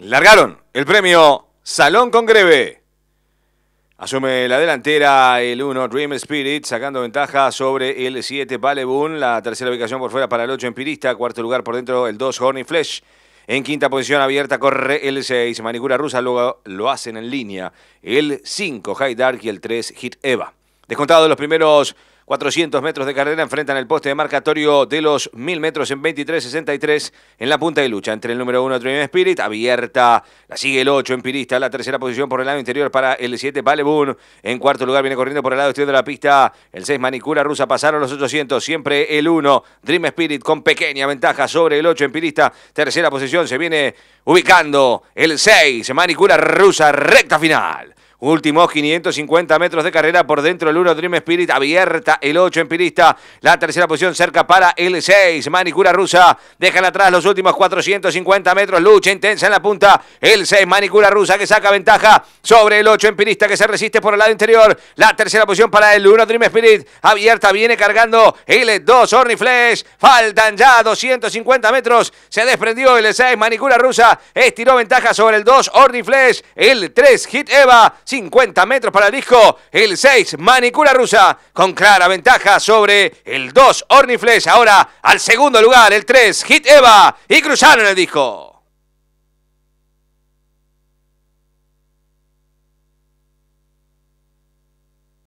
largaron el premio Salón con Greve. Asume la delantera el 1 Dream Spirit, sacando ventaja sobre el 7 Valeboon. La tercera ubicación por fuera para el 8 Empirista. Cuarto lugar por dentro el 2 Horny Flesh. En quinta posición abierta corre el 6 Manicura Rusa. Luego lo hacen en línea el 5 High Dark y el 3 Hit Eva. Descontado de los primeros 400 metros de carrera enfrentan el poste de marcatorio de los 1000 metros en 23.63 en la punta de lucha entre el número 1 Dream Spirit, abierta, la sigue el 8 Empirista, la tercera posición por el lado interior para el 7 Valebun en cuarto lugar viene corriendo por el lado exterior de la pista el 6 Manicura Rusa, pasaron los 800, siempre el 1 Dream Spirit con pequeña ventaja sobre el 8 Empirista, tercera posición se viene ubicando el 6 Manicura Rusa, recta final. Últimos 550 metros de carrera por dentro del 1 Dream Spirit, abierta el 8 Empirista, la tercera posición cerca para el 6, Manicura Rusa, dejan atrás los últimos 450 metros, lucha intensa en la punta, el 6 Manicura Rusa que saca ventaja sobre el 8 Empirista que se resiste por el lado interior, la tercera posición para el 1 Dream Spirit, abierta, viene cargando el 2 Orniflex, faltan ya 250 metros, se desprendió el 6 Manicura Rusa, estiró ventaja sobre el 2 Orniflex, el 3 Hit Eva, 50 metros para el disco, el 6, Manicura Rusa, con clara ventaja sobre el 2, Orniflesh. Ahora al segundo lugar, el 3, Hit Eva, y cruzaron el disco.